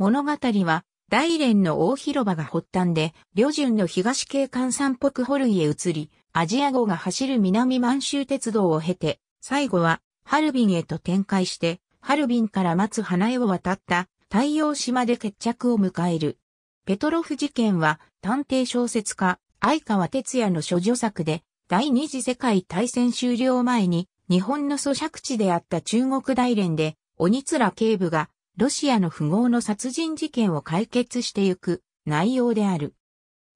物語は、大連の大広場が発端で、旅順の東景観山北ホルイへ移り、アジア号が走る南満州鉄道を経て、最後は、ハルビンへと展開して、ハルビンから待つ花江を渡った太陽島で決着を迎える。ペトロフ事件は探偵小説家、相川哲也の諸女作で、第二次世界大戦終了前に、日本の租借地であった中国大連で、鬼面警部がロシアの富豪の殺人事件を解決してゆく内容である。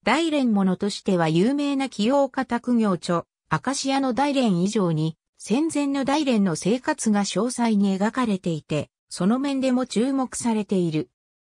大連者としては有名な起業家卓業著、アカシアの大連以上に、戦前の大連の生活が詳細に描かれていて、その面でも注目されている。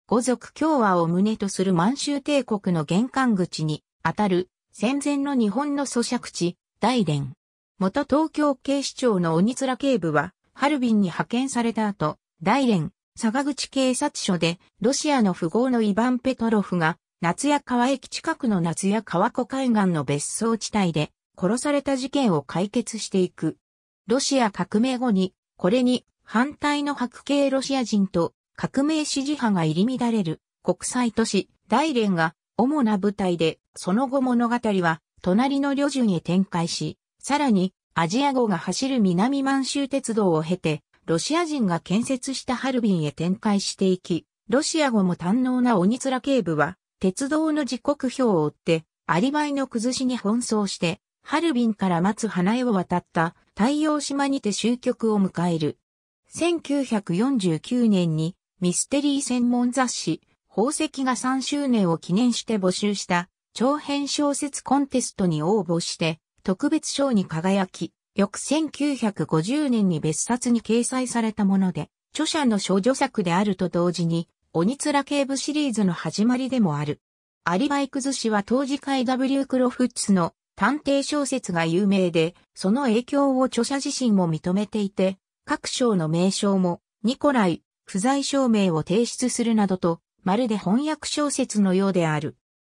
五族共和を旨とする満州帝国の玄関口に、あたる、戦前の日本の咀嚼地、大連。元東京警視庁の鬼面警部は、ハルビンに派遣された後、大連、佐賀口警察署で、ロシアの富豪のイヴァン・ペトロフが、夏屋川駅近くの夏屋川湖海岸の別荘地帯で、殺された事件を解決していく。ロシア革命後に、これに反対の白系ロシア人と革命支持派が入り乱れる国際都市大連が主な舞台で、その後物語は隣の旅順へ展開し、さらにアジア号が走る南満州鉄道を経てロシア人が建設したハルビンへ展開していき、ロシア語も堪能な鬼面警部は、鉄道の時刻表を追って、アリバイの崩しに奔走して、ハルビンから待つ花江を渡った太陽島にて終局を迎える。1949年にミステリー専門雑誌宝石が3周年を記念して募集した長編小説コンテストに応募して特別賞に輝き、翌1950年に別冊に掲載されたもので、著者の少女作であると同時に、鬼面警部シリーズの始まりでもある。アリバイ崩しは当時会 w クロフッツの探偵小説が有名で、その影響を著者自身も認めていて、各章の名称も、ニコライ、不在証明を提出するなどと、まるで翻訳小説のようである。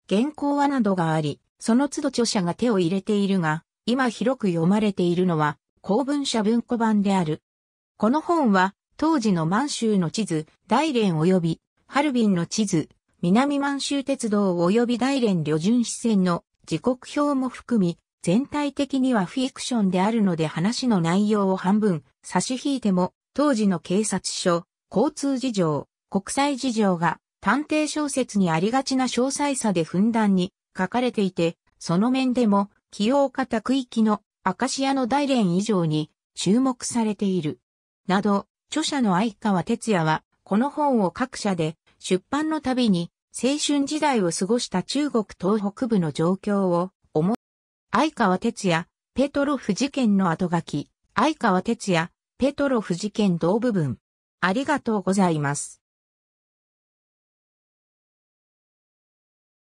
原稿はなどがあり、その都度著者が手を入れているが、今広く読まれているのは、公文社文庫版である。この本は、当時の満州の地図、大連及び、ハルビンの地図、南満州鉄道及び大連旅順支線の時刻表も含み、全体的にはフィクションであるので話の内容を半分差し引いても、当時の警察署、交通事情、国際事情が探偵小説にありがちな詳細さでふんだんに書かれていて、その面でも起用型区域のアカシアの大連以上に注目されている。など、著者の相川哲也は、この本を各社で出版のたびに青春時代を過ごした中国東北部の状況を思う。相川哲也、ペトロフ事件の後書き、相川哲也、ペトロフ事件同部分。ありがとうございます。